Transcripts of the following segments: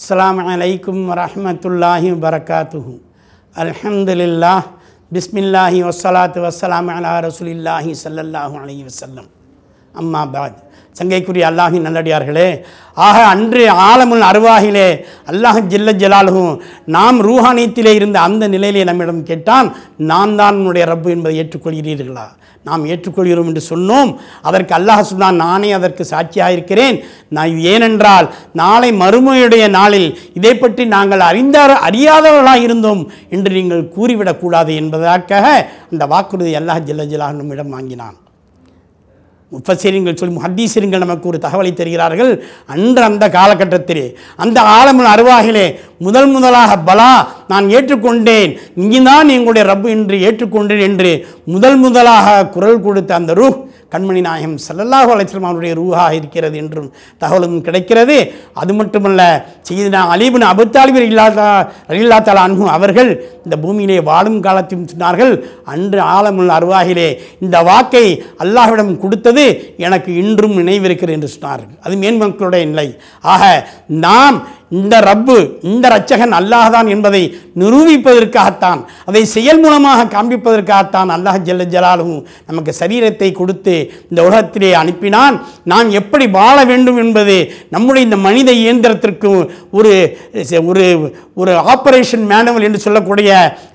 அஸ்லாம் بسم வரமத்துல்லாஹி والصلاة والسلام பிஸ்மில்லாஹி رسول வசலாம் அலா ரசூலில்லாஹி சல்லல்லாஹு وسلم வசல்லம் அம்மா பாத் சங்கைக்குரிய அல்லாஹின் நல்லடியார்களே ஆக அன்று ஆலமுல் அருவாகிலே அல்லாஹ் ஜில்ல ஜலாலுகும் நாம் ரூஹானியத்திலே இருந்த அந்த நிலையிலே நம்மிடம் கேட்டான் நான் தான் உன்னுடைய ரப்பு என்பதை ஏற்றுக்கொள்கிறீர்களா நாம் ஏற்றுக்கொள்கிறோம் என்று சொன்னோம் அதற்கு அல்லாஹ் சொன்னான் நானே அதற்கு சாட்சியாக இருக்கிறேன் நான் ஏனென்றால் நாளை மறுமையுடைய நாளில் இதை பற்றி நாங்கள் அறிந்த அறியாதவர்களாக இருந்தோம் என்று நீங்கள் கூறிவிடக்கூடாது என்பதற்காக அந்த வாக்குறுதி அல்லாஹ் ஜில்ல ஜிலாக நம்மிடம் வாங்கினான் முஃபசிரியங்கள் சொல்லி முஹத்தீசர்கள் நமக்கு ஒரு தகவலை தருகிறார்கள் அன்று அந்த காலகட்டத்திலே அந்த ஆலமுல் அருவாகிலே முதல் முதலாக பலா நான் ஏற்றுக்கொண்டேன் இங்குதான் எங்களுடைய ரப்பு என்று ஏற்றுக்கொண்டேன் என்று முதல் முதலாக குரல் கொடுத்த அந்த ரூஹ் கண்மணி நாயகம் செல்லல்லாக அலைச்சலம் அவனுடைய ரூஹாக இருக்கிறது என்றும் தகவலும் கிடைக்கிறது அது மட்டுமல்ல செய்தா அலீபின் அபுத்தாலிபர் இல்லாதா ரலீல்லா தாலா அன்பு அவர்கள் இந்த பூமியிலே வாழும் காலத்தையும் சொன்னார்கள் அன்று ஆலமுள்ள அருவாகிலே இந்த வாக்கை அல்லாஹ்விடம் கொடுத்தது எனக்கு இன்றும் நினைவிருக்கிறது என்று சொன்னார்கள் அது மேன்மக்களுடைய நிலை ஆக நாம் இந்த ரப்பு இந்த ரச்சகன் அல்லாஹான் என்பதை நிரூபிப்பதற்காகத்தான் அதை செயல் மூலமாக காண்பிப்பதற்காகத்தான் அல்லாஹ் ஜல்ல ஜலாலும் நமக்கு சரீரத்தை கொடுத்து இந்த உலகத்திலே அனுப்பினான் நாம் எப்படி வாழ வேண்டும் என்பது நம்முடைய இந்த மனித இயந்திரத்திற்கு ஒரு ஒரு ஒரு ஆப்ரேஷன் மேனுவல் என்று சொல்லக்கூடிய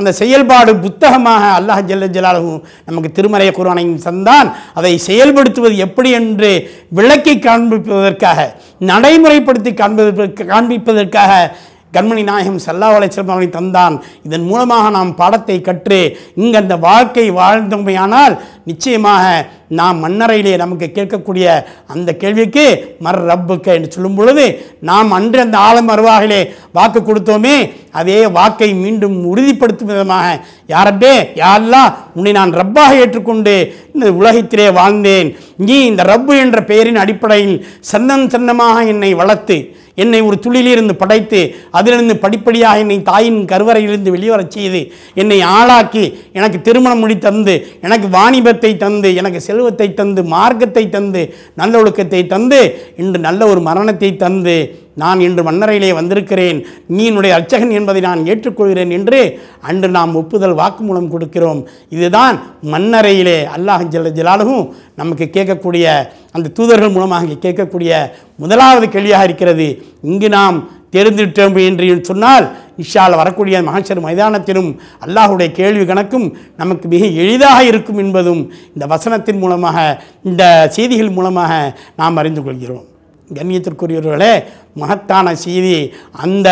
அந்த செயல்பாடு புத்தகமாக அல்லாஹ் ஜல்ல ஜலாலும் நமக்கு திருமலை குரானையும் சந்தான் அதை செயல்படுத்துவது எப்படி என்று விளக்கி காண்பிப்பதற்காக நடைமுறைப்படுத்தி காண்பதற்கு காண்பி அமைப்பதற்காக கண்மணி நாயகம் சல்லா வலைச்சலம் அவனை தந்தான் இதன் மூலமாக நாம் பாடத்தை கற்று இங்கு அந்த வாழ்க்கை வாழ்ந்தோமையானால் நிச்சயமாக நாம் மன்னரையிலே நமக்கு கேட்கக்கூடிய அந்த கேள்விக்கு மர் ரப்புக்கு என்று சொல்லும் பொழுது நாம் அன்று அந்த ஆழம் அருவாகிலே வாக்கு கொடுத்தோமே அதே வாக்கை மீண்டும் உறுதிப்படுத்தும் விதமாக யாரப்பே யாரெல்லாம் உன்னை நான் ரப்பாக ஏற்றுக்கொண்டு இந்த உலகத்திலே வாழ்ந்தேன் நீ இந்த ரப்பு என்ற பெயரின் அடிப்படையில் சந்தம் சந்தமாக என்னை வளர்த்து என்னை ஒரு துளிலிருந்து படைத்து அதிலிருந்து படிப்படியாக என்னை தாயின் கருவறையிலிருந்து வெளிவரச் செய்து என்னை ஆளாக்கி எனக்கு திருமணம் முடித்தந்து எனக்கு வாணிப செல்வத்தை தந்து எனக்கு செல்வத்தை தந்து மார்க்கத்தை தந்து நல்ல ஒழுக்கத்தை தந்து இன்று நல்ல ஒரு மரணத்தை தந்து நான் இன்று மன்னரையிலே வந்திருக்கிறேன் நீ என்னுடைய அர்ச்சகன் என்பதை நான் ஏற்றுக்கொள்கிறேன் என்று அன்று நாம் ஒப்புதல் வாக்குமூலம் கொடுக்கிறோம் இதுதான் மன்னரையிலே அல்லாஹ் ஜல்ல ஜலாலும் நமக்கு கேட்கக்கூடிய அந்த தூதர்கள் மூலமாக கேட்கக்கூடிய முதலாவது கேள்வியாக இருக்கிறது இங்கு நாம் தெரிந்துவிட்டோம் என்று சொன்னால் இஷால் வரக்கூடிய மகாஷர் மைதானத்திலும் அல்லாஹுடைய கேள்வி கணக்கும் நமக்கு மிக எளிதாக இருக்கும் என்பதும் இந்த வசனத்தின் மூலமாக இந்த செய்திகள் மூலமாக நாம் அறிந்து கொள்கிறோம் கண்ணியத்திற்குரியவர்களே மகத்தான செய்தி அந்த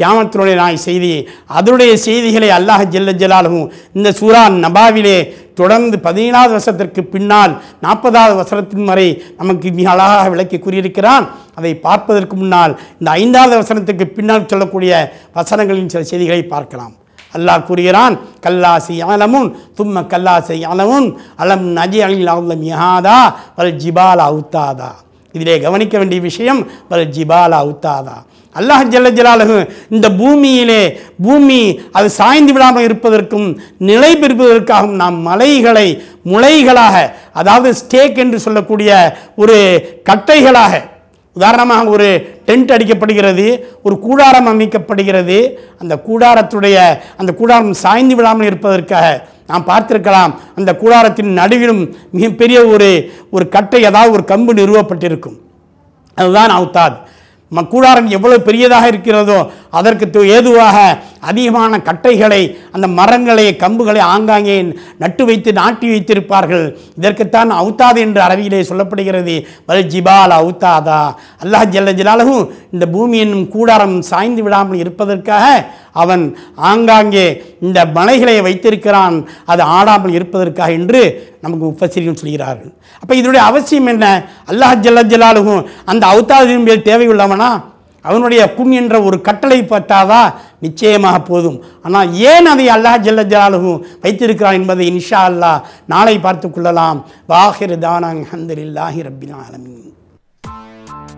கியாமத்தினுடைய நாய் செய்தி அதனுடைய செய்திகளை அல்லாஹ் ஜெல்ல ஜலாலும் இந்த சூரான் நபாவிலே தொடர்ந்து பதினேழாவது வருஷத்திற்கு பின்னால் நாற்பதாவது வசனத்தின் வரை நமக்கு மிக அழகாக விளக்கி கூறியிருக்கிறான் அதை பார்ப்பதற்கு முன்னால் இந்த ஐந்தாவது வசனத்துக்கு பின்னால் சொல்லக்கூடிய வசனங்களின் சில செய்திகளை பார்க்கலாம் அல்லாஹ் கூறுகிறான் கல்லாசி அலமுன் தும்ம கல்லாசி அலமுன் அலம் நஜி அலில் அவுலம் யஹாதா வல் ஜிபாலா அவுத்தாதா இதிலே கவனிக்க வேண்டிய விஷயம் வல் ஜிபாலா உத்தாதா அல்லாஹ் ஜல்ல ஜலாலகு இந்த பூமியிலே பூமி அது சாய்ந்து விடாமல் இருப்பதற்கும் நிலை பெறுவதற்காகவும் நாம் மலைகளை முளைகளாக அதாவது ஸ்டேக் என்று சொல்லக்கூடிய ஒரு கட்டைகளாக உதாரணமாக ஒரு டென்ட் அடிக்கப்படுகிறது ஒரு கூடாரம் அமைக்கப்படுகிறது அந்த கூடாரத்துடைய அந்த கூடாரம் சாய்ந்து விடாமல் இருப்பதற்காக நாம் பார்த்திருக்கலாம் அந்த கூடாரத்தின் நடுவிலும் மிகப்பெரிய ஒரு ஒரு கட்டை ஏதாவது ஒரு கம்பு நிறுவப்பட்டிருக்கும் அதுதான் அவுத்தாத் கூடாரம் எவ்வளவு பெரியதாக இருக்கிறதோ அதற்கு ஏதுவாக அதிகமான கட்டைகளை அந்த மரங்களை கம்புகளை ஆங்காங்கே நட்டு வைத்து நாட்டி வைத்திருப்பார்கள் இதற்குத்தான் அவுத்தாது என்று அரபியிலே சொல்லப்படுகிறது வல் ஜிபால் அவுத்தாதா அல்லாஹ் ஜல்ல ஜலாலகும் இந்த பூமி என்னும் கூடாரம் சாய்ந்து விடாமல் இருப்பதற்காக அவன் ஆங்காங்கே இந்த மலைகளை வைத்திருக்கிறான் அது ஆடாமல் இருப்பதற்காக என்று நமக்கு உபசரியம் சொல்கிறார்கள் அப்போ இதனுடைய அவசியம் என்ன அல்லாஹ் ஜல்லா ஜலாலுகும் அந்த அவுத்தாதின் மேல் தேவையுள்ளவனா அவனுடைய குன் என்ற ஒரு கட்டளை பட்டாதா நிச்சயமாக போதும் ஆனால் ஏன் அதை அல்லாஹ் ஜல்ல ஜலாலுகும் வைத்திருக்கிறான் என்பதை இன்ஷா அல்லா நாளை பார்த்து கொள்ளலாம் வாஹிர் தானாங் ஹந்தலில்லாஹி ரப்பின் ஆலமின்